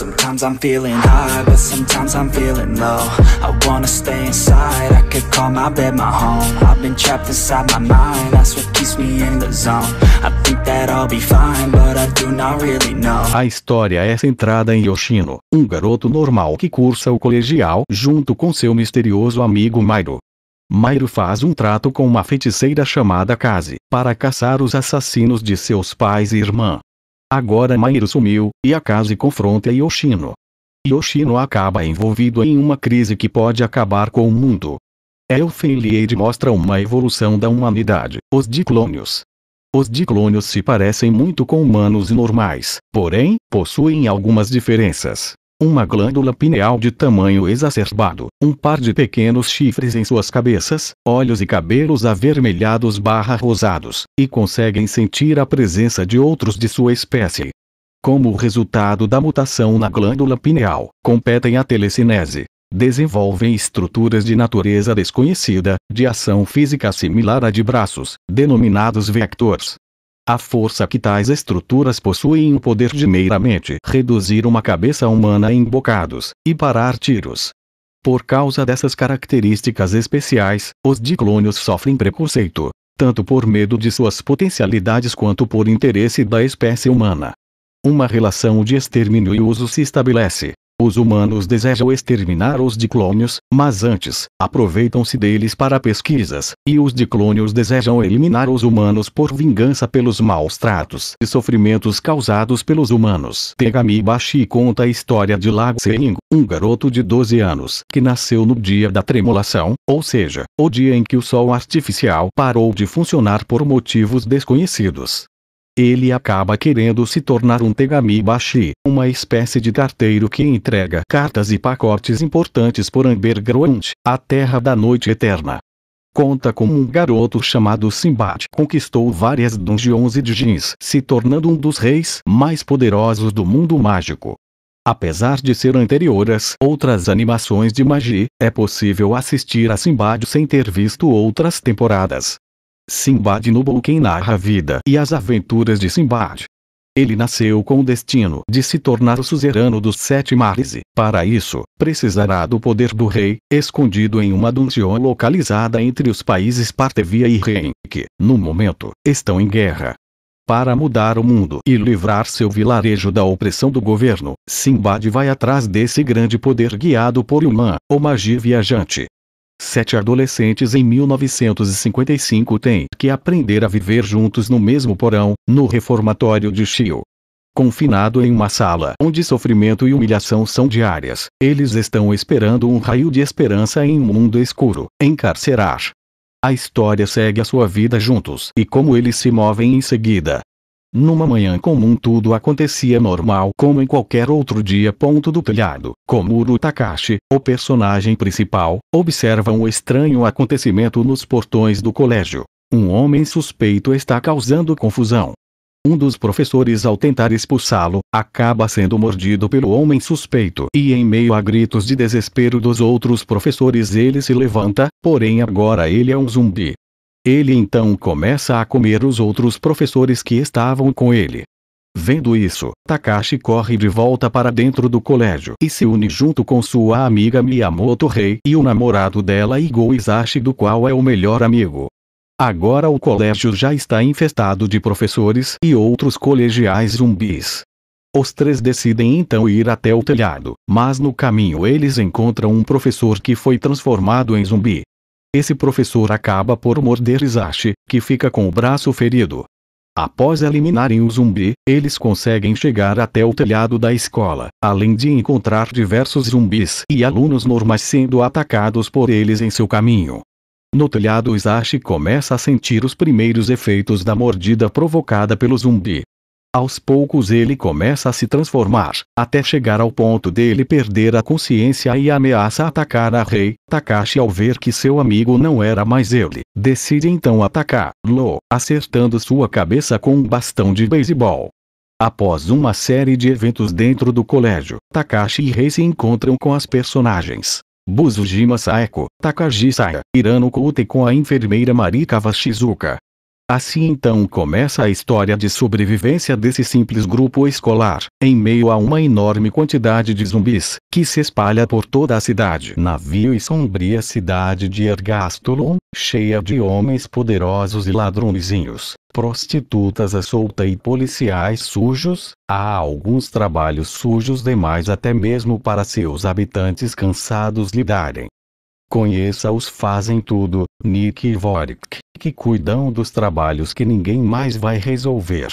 Sometimes I'm feeling high, but sometimes I'm feeling low I wanna stay inside, I could call my bed my home I've been trapped inside my mind, that's what keeps me in the zone I think that I'll be fine, but I do not really know A história é centrada em Yoshino, um garoto normal que cursa o colegial junto com seu misterioso amigo Mairo. Mairo faz um trato com uma feiticeira chamada Kaze, para caçar os assassinos de seus pais e irmã. Agora Mairo sumiu, e casa confronta Yoshino. Yoshino acaba envolvido em uma crise que pode acabar com o mundo. Elfen mostra uma evolução da humanidade, os diclônios. Os diclônios se parecem muito com humanos normais, porém, possuem algumas diferenças uma glândula pineal de tamanho exacerbado, um par de pequenos chifres em suas cabeças, olhos e cabelos avermelhados barra rosados, e conseguem sentir a presença de outros de sua espécie. Como resultado da mutação na glândula pineal, competem a telecinese. Desenvolvem estruturas de natureza desconhecida, de ação física similar à de braços, denominados vectores, a força que tais estruturas possuem o poder de meramente reduzir uma cabeça humana em bocados, e parar tiros. Por causa dessas características especiais, os diclônios sofrem preconceito, tanto por medo de suas potencialidades quanto por interesse da espécie humana. Uma relação de extermínio e uso se estabelece, os humanos desejam exterminar os diclônios, mas antes, aproveitam-se deles para pesquisas, e os diclônios desejam eliminar os humanos por vingança pelos maus tratos e sofrimentos causados pelos humanos. Tegami Bashi conta a história de Lago Seing, um garoto de 12 anos que nasceu no dia da tremulação, ou seja, o dia em que o sol artificial parou de funcionar por motivos desconhecidos. Ele acaba querendo se tornar um Tegami Bashi, uma espécie de carteiro que entrega cartas e pacotes importantes por Ambergrund, a Terra da Noite Eterna. Conta como um garoto chamado Simbad conquistou várias dungeons e djins, se tornando um dos reis mais poderosos do mundo mágico. Apesar de ser anterior outras animações de magia, é possível assistir a Simbad sem ter visto outras temporadas. Simbad Nubu quem narra a vida e as aventuras de Simbad. Ele nasceu com o destino de se tornar o suzerano dos sete mares e, para isso, precisará do poder do rei, escondido em uma dungeon localizada entre os países Partevia e Reim, que, no momento, estão em guerra. Para mudar o mundo e livrar seu vilarejo da opressão do governo, Simbad vai atrás desse grande poder guiado por Uman, ou magia viajante, Sete adolescentes em 1955 têm que aprender a viver juntos no mesmo porão, no reformatório de Chio. Confinado em uma sala onde sofrimento e humilhação são diárias, eles estão esperando um raio de esperança em um mundo escuro, encarcerar. A história segue a sua vida juntos e como eles se movem em seguida, numa manhã comum tudo acontecia normal como em qualquer outro dia. Ponto do telhado, Komuro Takashi, o personagem principal, observa um estranho acontecimento nos portões do colégio. Um homem suspeito está causando confusão. Um dos professores ao tentar expulsá-lo, acaba sendo mordido pelo homem suspeito e em meio a gritos de desespero dos outros professores ele se levanta, porém agora ele é um zumbi. Ele então começa a comer os outros professores que estavam com ele. Vendo isso, Takashi corre de volta para dentro do colégio e se une junto com sua amiga Miyamoto Rei e o namorado dela Igo do qual é o melhor amigo. Agora o colégio já está infestado de professores e outros colegiais zumbis. Os três decidem então ir até o telhado, mas no caminho eles encontram um professor que foi transformado em zumbi. Esse professor acaba por morder Isashi, que fica com o braço ferido. Após eliminarem o zumbi, eles conseguem chegar até o telhado da escola, além de encontrar diversos zumbis e alunos normais sendo atacados por eles em seu caminho. No telhado Isashi começa a sentir os primeiros efeitos da mordida provocada pelo zumbi, aos poucos ele começa a se transformar, até chegar ao ponto dele perder a consciência e ameaça atacar a Rei. Takashi ao ver que seu amigo não era mais ele, decide então atacá-lo, acertando sua cabeça com um bastão de beisebol. Após uma série de eventos dentro do colégio, Takashi e Rei se encontram com as personagens. Buzujima Saeko, Takagi Saya, Hirano Koute com a enfermeira Marikawa Shizuka, Assim então começa a história de sobrevivência desse simples grupo escolar, em meio a uma enorme quantidade de zumbis, que se espalha por toda a cidade. Navio e sombria cidade de Ergastulum, cheia de homens poderosos e ladrõezinhos, prostitutas à solta e policiais sujos, há alguns trabalhos sujos demais até mesmo para seus habitantes cansados lidarem. Conheça os fazem tudo, Nick e Vorik, que cuidam dos trabalhos que ninguém mais vai resolver.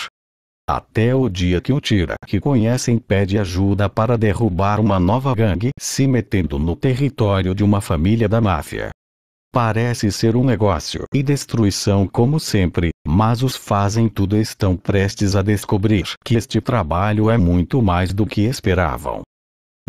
Até o dia que o Tira que conhecem pede ajuda para derrubar uma nova gangue se metendo no território de uma família da máfia. Parece ser um negócio e destruição como sempre, mas os fazem tudo estão prestes a descobrir que este trabalho é muito mais do que esperavam.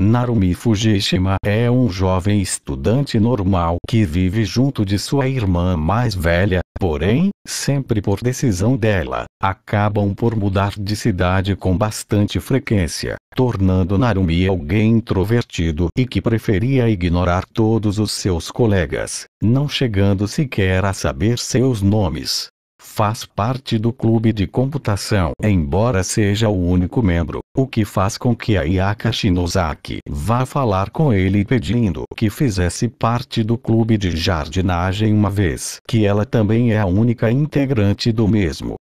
Narumi Fujishima é um jovem estudante normal que vive junto de sua irmã mais velha, porém, sempre por decisão dela, acabam por mudar de cidade com bastante frequência, tornando Narumi alguém introvertido e que preferia ignorar todos os seus colegas, não chegando sequer a saber seus nomes faz parte do clube de computação, embora seja o único membro, o que faz com que a Yaka Shinozaki vá falar com ele pedindo que fizesse parte do clube de jardinagem uma vez que ela também é a única integrante do mesmo.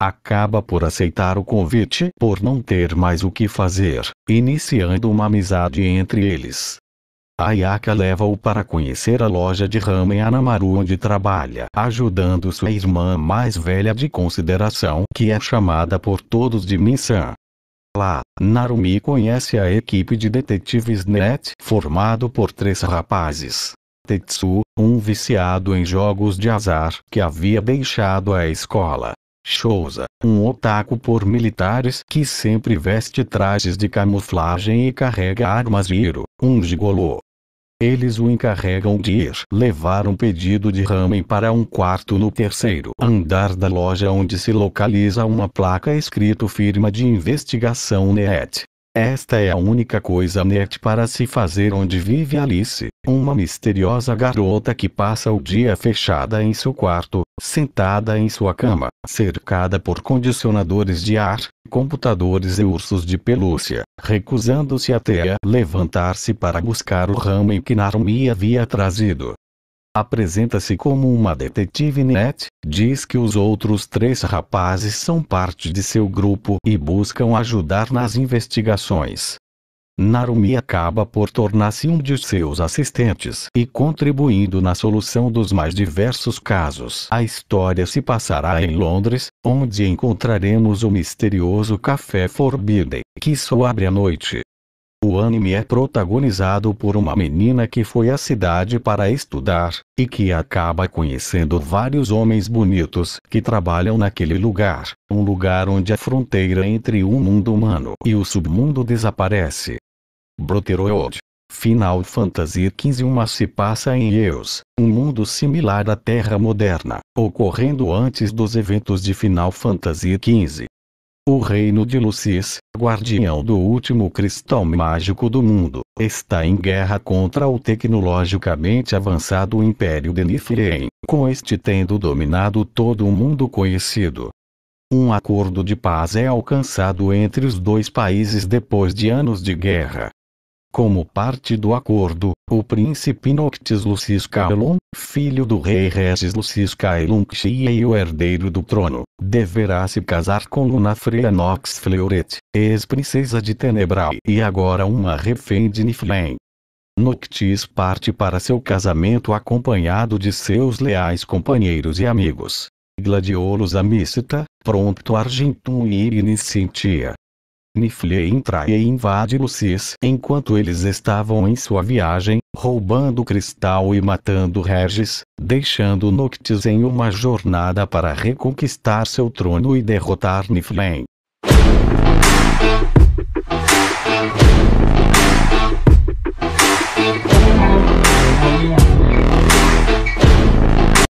Acaba por aceitar o convite por não ter mais o que fazer, iniciando uma amizade entre eles. Ayaka leva-o para conhecer a loja de rama em Anamaru onde trabalha, ajudando sua irmã mais velha de consideração que é chamada por todos de Minsan. Lá, Narumi conhece a equipe de detetives NET formado por três rapazes. Tetsu, um viciado em jogos de azar que havia deixado a escola. Shouza, um otaku por militares que sempre veste trajes de camuflagem e carrega armas Hiro, um gigolô, eles o encarregam de ir levar um pedido de ramen para um quarto no terceiro andar da loja onde se localiza uma placa escrito firma de investigação NET. Esta é a única coisa net para se fazer onde vive Alice, uma misteriosa garota que passa o dia fechada em seu quarto, sentada em sua cama, cercada por condicionadores de ar, computadores e ursos de pelúcia, recusando-se até a levantar-se para buscar o ramo em que Narumi havia trazido. Apresenta-se como uma detetive net, diz que os outros três rapazes são parte de seu grupo e buscam ajudar nas investigações. Narumi acaba por tornar-se um de seus assistentes e contribuindo na solução dos mais diversos casos. A história se passará em Londres, onde encontraremos o misterioso Café Forbidden, que só abre à noite, o anime é protagonizado por uma menina que foi à cidade para estudar, e que acaba conhecendo vários homens bonitos que trabalham naquele lugar, um lugar onde a fronteira entre o mundo humano e o submundo desaparece. Brotherhood Final Fantasy XV uma se passa em Eos, um mundo similar à Terra moderna, ocorrendo antes dos eventos de Final Fantasy XV. O reino de Lucis, guardião do último cristal mágico do mundo, está em guerra contra o tecnologicamente avançado Império de com este tendo dominado todo o mundo conhecido. Um acordo de paz é alcançado entre os dois países depois de anos de guerra, como parte do acordo, o príncipe Noctis Lucis Caelum, filho do rei Regis Lucis Caelum Xia e é o herdeiro do trono, deverá se casar com Luna Freya Nox Fleuret, ex-princesa de Tenebrae e agora uma refém de Niflheim. Noctis parte para seu casamento acompanhado de seus leais companheiros e amigos. Gladiolus Amicita, Pronto Argentum e Iriniscentia, Niflhei entra e invade Lucis enquanto eles estavam em sua viagem, roubando Cristal e matando Regis, deixando Noctis em uma jornada para reconquistar seu trono e derrotar Niflheim.